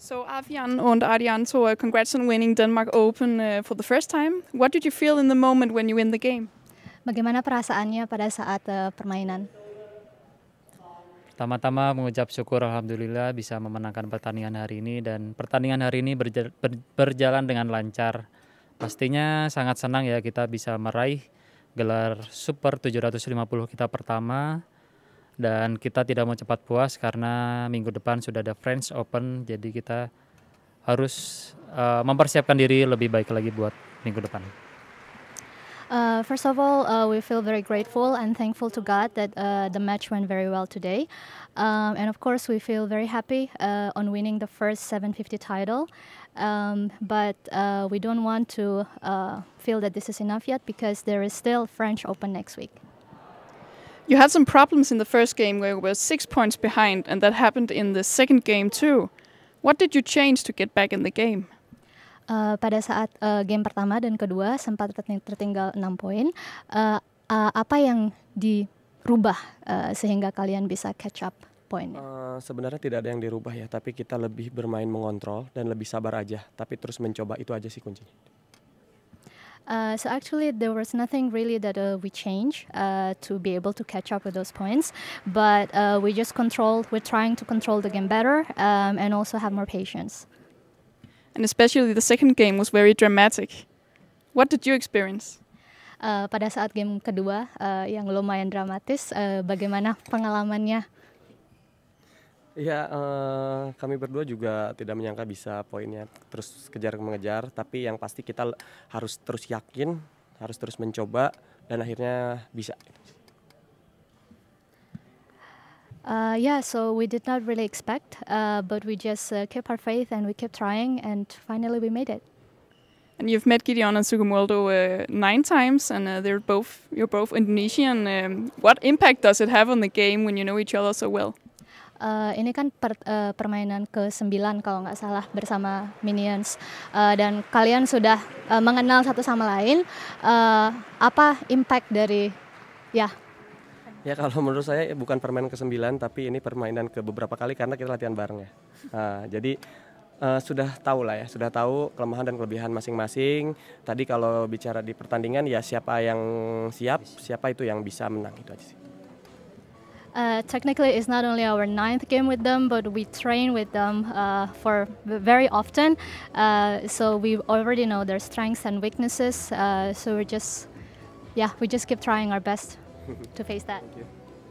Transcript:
So Avian and Arianto, uh, congrats on winning Denmark Open uh, for the first time. What did you feel in the moment when you win the game? Bagaimana perasaannya pada saat uh, permainan? Pertama-tama mengucap syukur alhamdulillah bisa memenangkan pertandingan hari ini dan pertandingan hari ini berja ber berjalan dengan lancar. Pastinya sangat senang ya kita bisa meraih gelar Super 750 kita pertama dan kita tidak mau cepat puas karena minggu depan sudah ada French Open jadi kita harus uh, mempersiapkan diri lebih baik lagi buat minggu depan. Uh, first of all, uh, we feel very grateful and thankful to God that uh, the match went very well today. Um, and of course, we feel very happy uh, on winning the first 750 title. Um, but uh, we don't want to uh, feel that this is enough yet because there is still French Open next week. You had some problems in the first game where you were six points behind, and that happened in the second game too. What did you change to get back in the game? Uh, pada saat uh, game pertama dan kedua sempat tertinggal 6 poin. Uh, uh, apa yang dirubah uh, sehingga kalian bisa catch up poin? Uh, sebenarnya tidak ada yang dirubah ya, tapi kita lebih bermain mengontrol dan lebih sabar aja. Tapi terus mencoba itu aja sih kuncinya. Uh, so actually, there was nothing really that uh, we changed uh, to be able to catch up with those points. But uh, we just control. We're trying to control the game better um, and also have more patience. And especially the second game was very dramatic. What did you experience? Uh, pada saat game kedua yang lumayan dramatis, bagaimana pengalamannya? Ya, uh, kami berdua juga tidak menyangka bisa poinnya terus kejar mengejar, tapi yang pasti kita harus terus yakin, harus terus mencoba dan akhirnya bisa. Uh, yeah, so we did not really expect, uh, but we just uh, kept our faith and we kept trying, and finally we made it. And you've met Gideon and uh, nine times, and uh, they're both you're both Indonesian. Um, what impact does it have on the game when you know each other so well? uh, ini kan per, uh, permainan ke sembilan kalau nggak salah bersama Minions uh, dan kalian sudah uh, mengenal satu sama lain uh, apa impact dari ya Ya kalau menurut saya bukan permainan ke sembilan tapi ini permainan ke beberapa kali karena kita latihan bareng ya. Uh, jadi uh, sudah tahu lah ya, sudah tahu kelemahan dan kelebihan masing-masing. Tadi kalau bicara di pertandingan ya siapa yang siap, siapa itu yang bisa menang itu aja sih. Uh, technically, it's not only our ninth game with them, but we train with them uh, for very often. Uh, so we already know their strengths and weaknesses. Uh, so we're just, yeah, we just keep trying our best to face that.